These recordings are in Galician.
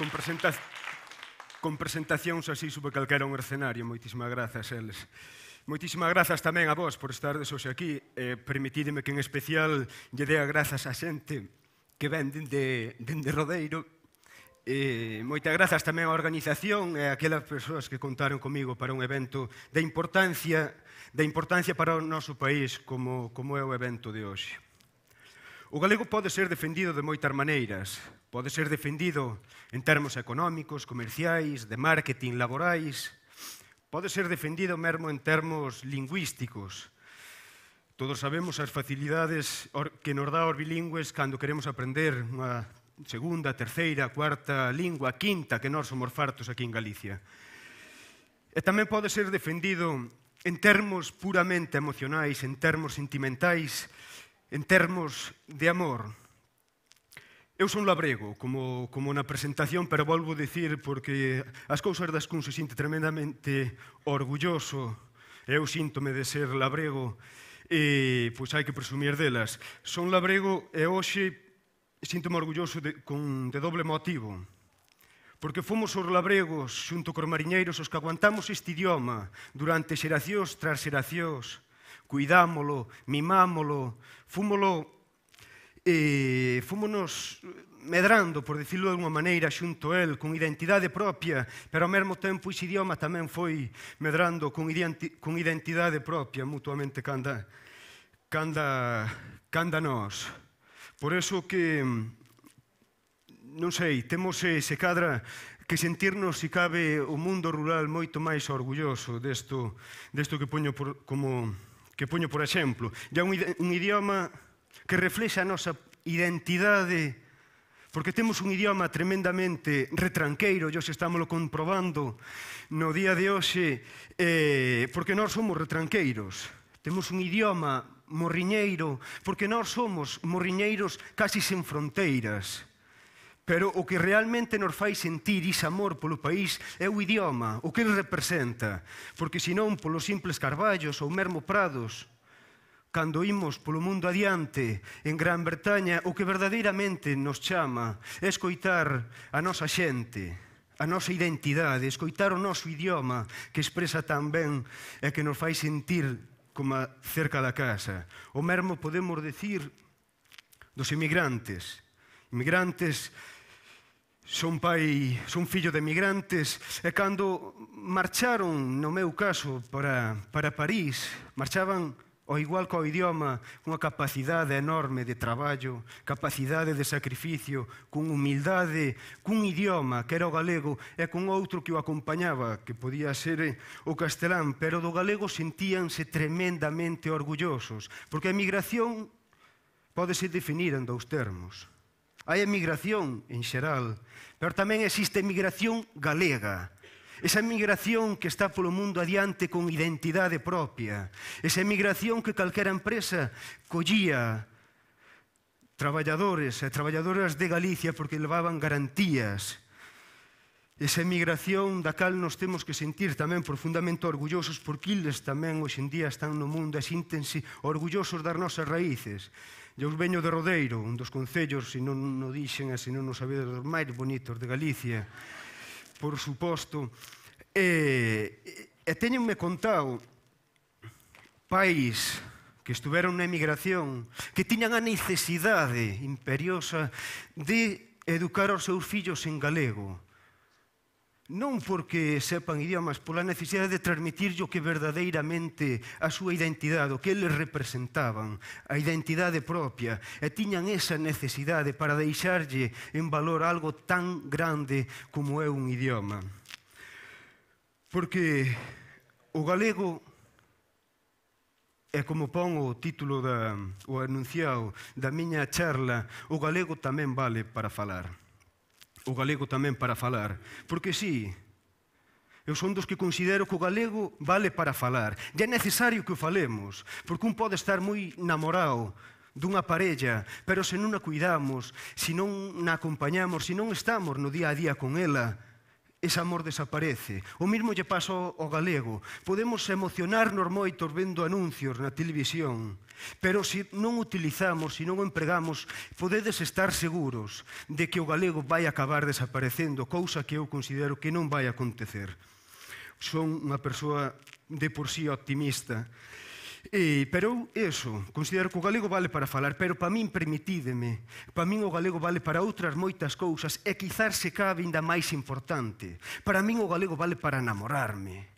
con, presenta con presentacións así sobre calquera un escenario. Moitísimas grazas, eles. Moitísimas grazas tamén a vos por estardes hoxe aquí. Eh, permitideme que en especial lle dea grazas a xente que ven dende, dende Rodeiro. Eh, moitas grazas tamén á organización e a aquelas persoas que contaron comigo para un evento de importancia da importancia para o noso país como, como é o evento de hoxe. O galego pode ser defendido de moitas maneiras, Pode ser defendido en termos económicos, comerciais, de marketing, laborais. Pode ser defendido mesmo en termos lingüísticos. Todos sabemos as facilidades que nos dá os bilingües cando queremos aprender unha segunda, terceira, cuarta lingua, quinta, que nós somos fartos aquí en Galicia. E tamén pode ser defendido en termos puramente emocionais, en termos sentimentais, en termos de amor. Eu son labrego, como, como na presentación, pero volvo a dicir porque as cousas das cun se sinte tremendamente orgulloso. Eu síntome de ser labrego e pois hai que presumir delas. Son labrego e hoxe síntome orgulloso de, con, de doble motivo. Porque fomos os labregos, xunto cos mariñeiros, os que aguantamos este idioma durante xeracións tras xeracións. Cuidámolo, mimámolo, fúmolo eh, fomos medrando, por decirlo de unha maneira, xunto a el, con identidade propia, pero ao mesmo tempo ese idioma tamén foi medrando con, identi con identidade propia mutuamente canda, canda, canda nós. Por eso que, non sei, temos ese cadra que sentirnos, se cabe, o mundo rural moito máis orgulloso desto, desto que poño por, como, que poño por exemplo. Ya un, un idioma que reflexe a nosa identidade, porque temos un idioma tremendamente retranqueiro, e hoxe estámoslo comprobando no día de hoxe, eh, porque nós somos retranqueiros, temos un idioma morriñeiro, porque nós somos morriñeiros casi sen fronteiras, Pero o que realmente nos fai sentir ese amor polo país é o idioma, o que ele representa. Porque senón, polos simples carballos ou mermo prados, Cando imos polo mundo adiante, en Gran Bretaña, o que verdadeiramente nos chama é escoitar a nosa xente, a nosa identidade, escoitar o noso idioma que expresa tan ben e que nos fai sentir como cerca da casa. O mesmo podemos decir dos emigrantes. Emigrantes son pai, son fillo de emigrantes e cando marcharon, no meu caso, para, para París, marchaban ao igual que o idioma, unha capacidade enorme de traballo, capacidade de sacrificio, cun humildade, cun idioma que era o galego e cun outro que o acompañaba, que podía ser eh, o castelán, pero do galego sentíanse tremendamente orgullosos, porque a emigración pode ser definida en dous termos. Hai emigración en xeral, pero tamén existe emigración galega, Esa emigración que está polo mundo adiante con identidade propia. Esa emigración que calquera empresa collía traballadores e traballadoras de Galicia porque levaban garantías. Esa emigración da cal nos temos que sentir tamén profundamente orgullosos porque eles tamén hoxendía están no mundo e síntense orgullosos das nosas raíces. Eu veño de Rodeiro, un dos concellos, se non o dixen e se non o sabedes, dos máis bonitos de Galicia por suposto. E, e teñenme contado pais que estuveron na emigración, que tiñan a necesidade imperiosa de educar aos seus fillos en galego non porque sepan idiomas, pola necesidade de transmitirlle o que verdadeiramente a súa identidade, o que eles representaban, a identidade propia, e tiñan esa necesidade para deixarlle en valor algo tan grande como é un idioma. Porque o galego é como pon o título da, o anunciado da miña charla, o galego tamén vale para falar o galego tamén para falar. Porque sí, eu son dos que considero que o galego vale para falar. E é necesario que o falemos, porque un pode estar moi namorado dunha parella, pero se non a cuidamos, se non a acompañamos, se non estamos no día a día con ela, ese amor desaparece. O mismo lle pasa ao galego. Podemos emocionarnos moitos vendo anuncios na televisión, pero se non utilizamos, se non o empregamos, podedes estar seguros de que o galego vai acabar desaparecendo, cousa que eu considero que non vai acontecer. Son unha persoa de por sí optimista, E, pero eso, considero que o galego vale para falar, pero para min permitídeme, para min o galego vale para outras moitas cousas e quizás se cabe ainda máis importante. Para min o galego vale para namorarme.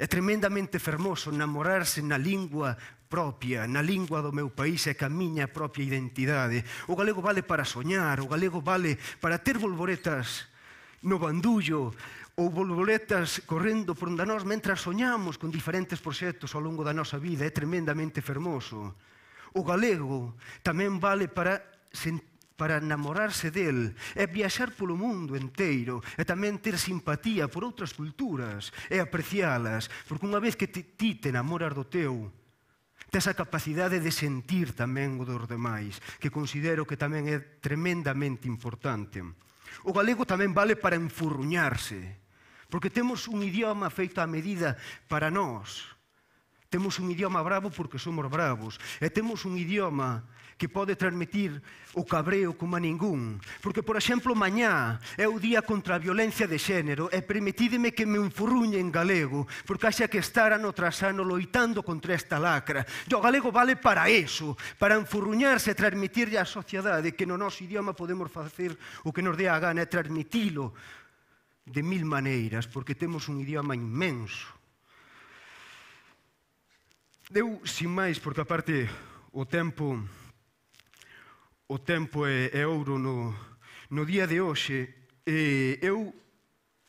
É tremendamente fermoso namorarse na lingua propia, na lingua do meu país e ca miña propia identidade. O galego vale para soñar, o galego vale para ter volvoretas no bandullo, ou volvoletas correndo por onde nós mentras soñamos con diferentes proxectos ao longo da nosa vida, é tremendamente fermoso. O galego tamén vale para para enamorarse del, é viaxar polo mundo enteiro, é tamén ter simpatía por outras culturas, é apreciálas porque unha vez que ti te, te enamoras do teu, tes a capacidade de sentir tamén o dos demais, que considero que tamén é tremendamente importante. O galego tamén vale para enfurruñarse, Porque temos un idioma feito a medida para nós. Temos un idioma bravo porque somos bravos. E temos un idioma que pode transmitir o cabreo como a ningún. Porque, por exemplo, mañá é o día contra a violencia de xénero e permitideme que me enfurruñe en galego porque haxa que estar ano tras ano loitando contra esta lacra. E o galego vale para eso, para enfurruñarse e transmitirle á sociedade que no noso idioma podemos facer o que nos dé a gana e transmitilo de mil maneiras, porque temos un idioma inmenso. Eu, sin máis, porque aparte o tempo o tempo é, é ouro no, no día de hoxe, eh, eu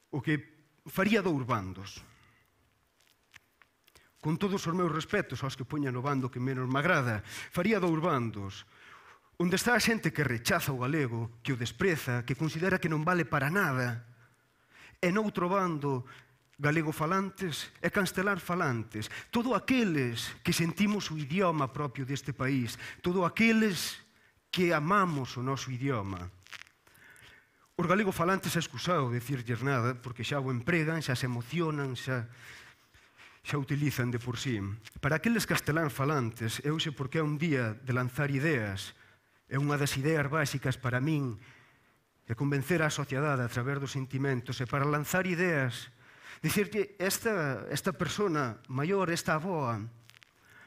o que faría dous bandos. Con todos os meus respetos aos que poña no bando que menos me agrada, faría dous bandos. Onde está a xente que rechaza o galego, que o despreza, que considera que non vale para nada, En outro bando, galego falantes e canstelar falantes. Todo aqueles que sentimos o idioma propio deste país, todo aqueles que amamos o noso idioma. Os galego falantes é excusado decirlles nada, porque xa o empregan, xa se emocionan, xa, xa utilizan de por sí. Para aqueles castelán falantes, eu sei porque é un día de lanzar ideas, é unha das ideas básicas para min e convencer a sociedade a través dos sentimentos e para lanzar ideas, dicir que esta, esta persona maior, esta aboa,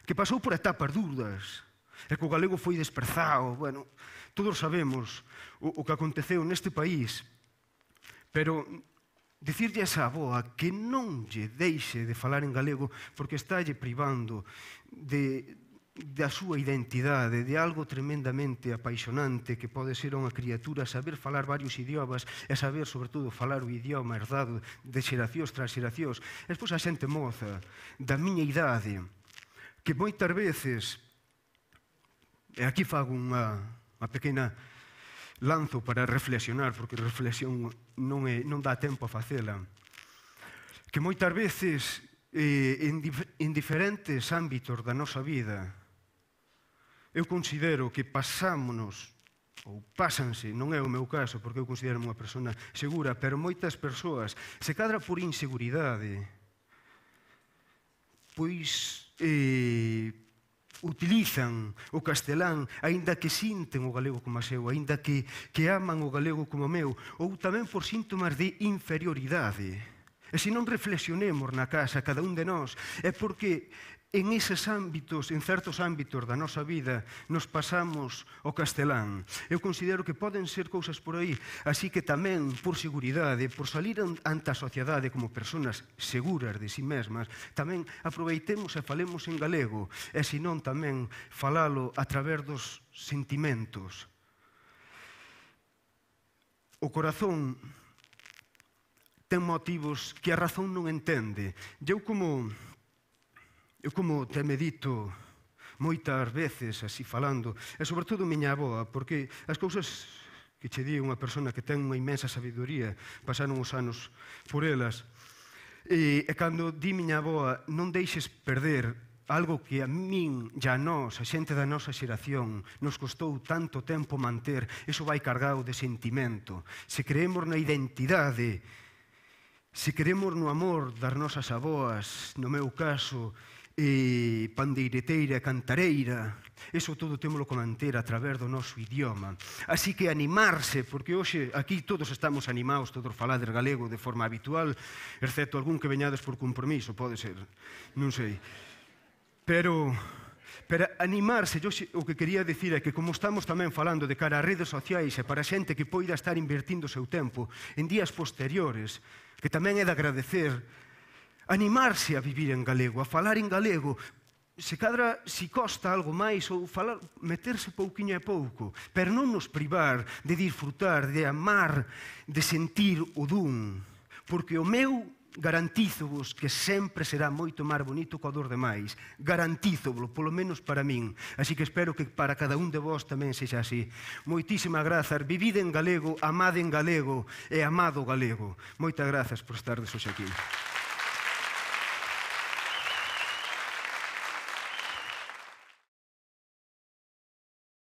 que pasou por etapas duras, e que o galego foi desprezado, bueno, todos sabemos o, o que aconteceu neste país, pero dicirlle a esa aboa que non lle deixe de falar en galego porque lle privando de, da súa identidade, de algo tremendamente apaixonante que pode ser unha criatura saber falar varios idiomas e saber, sobre todo, falar o idioma herdado de xeracións tras xeracións. E despois a xente moza, da miña idade, que moitas veces, e aquí fago unha, unha pequena lanzo para reflexionar, porque reflexión non, é, non dá tempo a facela, que moitas veces eh, en, dif en diferentes ámbitos da nosa vida, eu considero que pasámonos ou pásanse, non é o meu caso, porque eu considero unha persona segura, pero moitas persoas, se cadra por inseguridade, pois eh, utilizan o castelán, aínda que sinten o galego como seu, aínda que, que aman o galego como o meu, ou tamén por síntomas de inferioridade. E se non reflexionemos na casa, cada un de nós, é porque en eses ámbitos, en certos ámbitos da nosa vida, nos pasamos o castelán. Eu considero que poden ser cousas por aí, así que tamén, por seguridade, por salir ante a sociedade como personas seguras de si sí mesmas, tamén aproveitemos e falemos en galego, e senón tamén falalo a través dos sentimentos. O corazón ten motivos que a razón non entende. Eu como Eu como me dito moitas veces así falando, e sobre todo miña aboa, porque as cousas que che di unha persona que ten unha inmensa sabiduría, pasaron os anos por elas, e, e cando di miña aboa, non deixes perder algo que a min e a nós, a xente da nosa xeración, nos costou tanto tempo manter, eso vai cargado de sentimento. Se creemos na identidade, se creemos no amor das nosas aboas, no meu caso, e pandeireteira, cantareira, eso todo témolo que manter a través do noso idioma. Así que animarse, porque hoxe aquí todos estamos animados, todos falades galego de forma habitual, excepto algún que veñades por compromiso, pode ser, non sei. Pero para animarse, yo o que quería decir é que como estamos tamén falando de cara a redes sociais e para xente que poida estar invertindo o seu tempo en días posteriores, que tamén é de agradecer animarse a vivir en galego, a falar en galego, se cadra, se costa algo máis ou falar, meterse pouquiño e pouco, pero non nos privar de disfrutar, de amar, de sentir o dun, porque o meu garantízovos que sempre será moito máis bonito coa dor demais. Garantizovos, polo menos para min. Así que espero que para cada un de vós tamén sexa así. Moitísima grazas. Vivide en galego, amade en galego e amado galego. Moitas grazas por estardes desos aquí. Aplausos.